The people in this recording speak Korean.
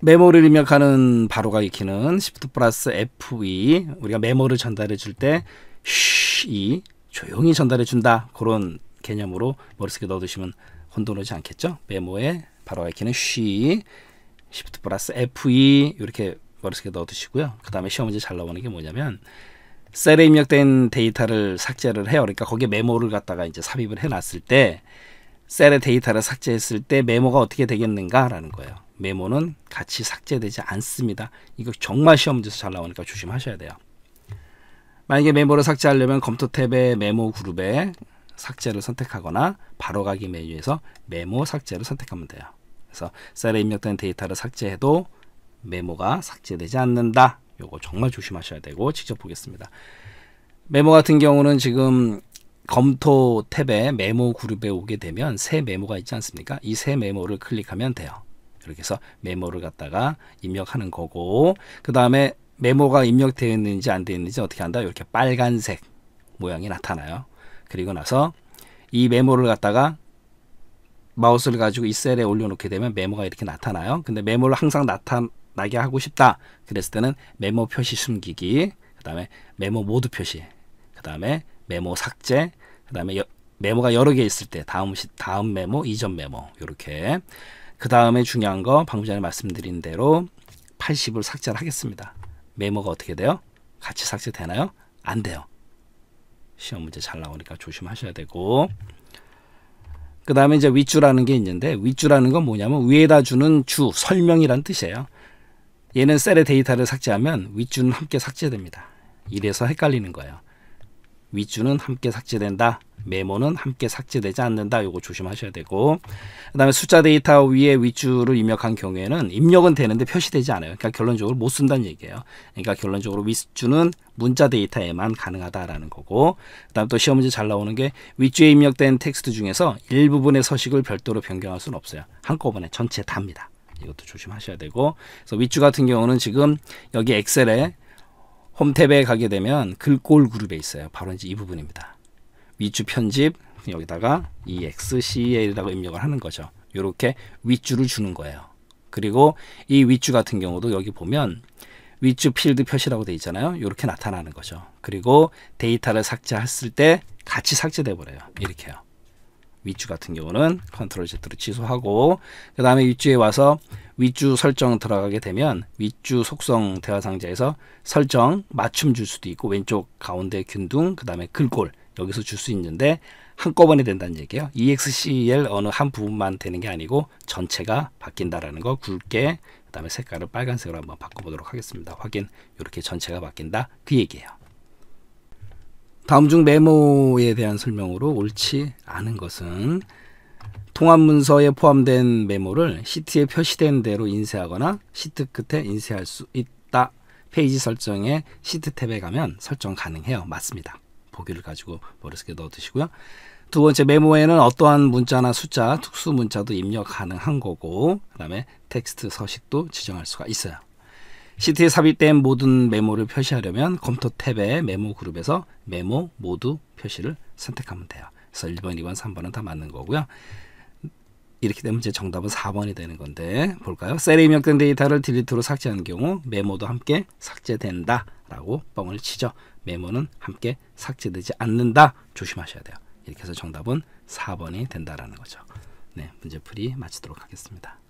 메모를 입력하는 바로가 익히는 시프트 플러스 F2 e. 우리가 메모를 전달해 줄 때쉬 조용히 전달해 준다 그런 개념으로 머릿속에 넣어두시면 혼돈 하지 않겠죠? 메모에 바로가 익히는 쉬 시프트 플러스 F2 e 이렇게 머릿속에 넣어두시고요. 그 다음에 시험 문제 잘 나오는 게 뭐냐면 셀에 입력된 데이터를 삭제를 해요. 그러니까 거기에 메모를 갖다가 이제 삽입을 해놨을 때 셀의 데이터를 삭제했을 때 메모가 어떻게 되겠는가라는 거예요. 메모는 같이 삭제되지 않습니다. 이거 정말 시험 문제에서 잘 나오니까 조심하셔야 돼요. 만약에 메모를 삭제하려면 검토 탭의 메모 그룹에 삭제를 선택하거나 바로가기 메뉴에서 메모 삭제를 선택하면 돼요. 그래서 셀에 입력된 데이터를 삭제해도 메모가 삭제되지 않는다. 이거 정말 조심하셔야 되고 직접 보겠습니다. 메모 같은 경우는 지금 검토 탭에 메모 그룹에 오게 되면 새 메모가 있지 않습니까? 이 새 메모를 클릭하면 돼요. 이렇게 해서 메모를 갖다가 입력하는 거고 그 다음에 메모가 입력되어 있는지 안 되어 있는지 어떻게 한다? 이렇게 빨간색 모양이 나타나요. 그리고 나서 이 메모를 갖다가 마우스를 가지고 이 셀에 올려놓게 되면 메모가 이렇게 나타나요. 근데 메모를 항상 나타나게 하고 싶다. 그랬을 때는 메모 표시 숨기기, 그 다음에 메모 모드 표시, 그 다음에 메모 삭제, 그다음에 여, 메모가 여러 개 있을 때 다음 시, 다음 메모, 이전 메모 이렇게그 다음에 중요한 거 방금 전에 말씀드린 대로 80을 삭제를 하겠습니다. 메모가 어떻게 돼요? 같이 삭제되나요? 안 돼요. 시험 문제 잘 나오니까 조심하셔야 되고 그 다음에 이제 윗줄하는 게 있는데 윗줄하는 건 뭐냐면 위에다 주는 주, 설명이란 뜻이에요. 얘는 셀의 데이터를 삭제하면 윗줄은 함께 삭제됩니다. 이래서 헷갈리는 거예요. 위주는 함께 삭제된다. 메모는 함께 삭제되지 않는다. 이거 조심하셔야 되고 그 다음에 숫자 데이터 위에 위주를 입력한 경우에는 입력은 되는데 표시되지 않아요. 그러니까 결론적으로 못 쓴다는 얘기예요. 그러니까 결론적으로 위주는 문자 데이터에만 가능하다라는 거고 그 다음 또 시험 문제 잘 나오는 게 위주에 입력된 텍스트 중에서 일부분의 서식을 별도로 변경할 수는 없어요. 한꺼번에 전체 다 답니다. 이것도 조심하셔야 되고 그래서 위주 같은 경우는 지금 여기 엑셀에 홈탭에 가게 되면 글꼴 그룹에 있어요. 바로 이제 이 부분입니다. 위주 편집 여기다가 EXCL이라고 입력을 하는 거죠. 이렇게 위주를 주는 거예요. 그리고 이 위주 같은 경우도 여기 보면 위주 필드 표시라고 되어 있잖아요. 이렇게 나타나는 거죠. 그리고 데이터를 삭제했을 때 같이 삭제돼 버려요. 이렇게요. 위주 같은 경우는 컨트롤 Z로 취소하고 그 다음에 위주에 와서 윗주 설정 들어가게 되면 윗주 속성 대화 상자에서 설정 맞춤 줄 수도 있고 왼쪽 가운데 균등 그 다음에 글꼴 여기서 줄 수 있는데 한꺼번에 된다는 얘기예요. EXCL 어느 한 부분만 되는 게 아니고 전체가 바뀐다라는 거 굵게 그 다음에 색깔을 빨간색으로 한번 바꿔보도록 하겠습니다. 확인 이렇게 전체가 바뀐다 그 얘기예요. 다음 중 메모에 대한 설명으로 옳지 않은 것은 통합문서에 포함된 메모를 시트에 표시된 대로 인쇄하거나 시트 끝에 인쇄할 수 있다. 페이지 설정에 시트 탭에 가면 설정 가능해요. 맞습니다. 보기를 가지고 머릿속에 넣어두시고요. 두 번째 메모에는 어떠한 문자나 숫자, 특수 문자도 입력 가능한 거고 그다음에 텍스트 서식도 지정할 수가 있어요. 시트에 삽입된 모든 메모를 표시하려면 검토 탭에 메모 그룹에서 메모 모두 표시를 선택하면 돼요. 그래서 1번, 2번, 3번은 다 맞는 거고요. 이렇게 되면 제 정답은 4번이 되는 건데 볼까요? 셀에 입력된 데이터를 딜리트로 삭제하는 경우 메모도 함께 삭제된다라고 뻥을 치죠. 메모는 함께 삭제되지 않는다. 조심하셔야 돼요. 이렇게 해서 정답은 4번이 된다라는 거죠. 네, 문제풀이 마치도록 하겠습니다.